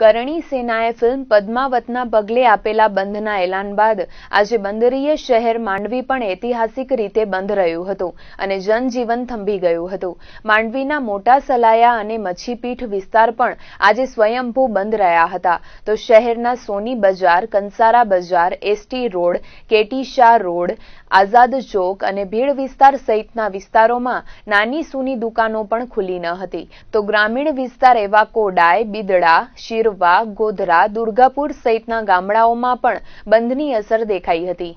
કરણી સેનાએ ફિલ્મ પદ્માવતના પગલે આપેલા બંધના એલાન બાદ આજે બંદરીય શહેર માંડવી પણ ઐતિહાસિક રીતે બંધ રહ્યું હતું અને જનજીવન થંભી ગયું હતું માંડવીના મોટા સલાયા અને મચ્છીપીઠ વિસ્તાર પણ આજે સ્વયંભૂ બંધ રહ્યા હતા તો શહેરના સોની Bazar Kansara Bazar ST road KT Shah road Azad Chowk અને ભીડ વિસ્તાર સહિતના વિસ્તારોમાં નાની સૂની દુકાનો પણ ખુલી ન હતી તો ગ્રામીણ વિસ્તાર એવા કોડાય બિદડા શિરો ગીરવા ગોધરા દુર્ગાપુર સહિતના ગામડાઓમાં પણ બંધની અસર દેખાઈ હતી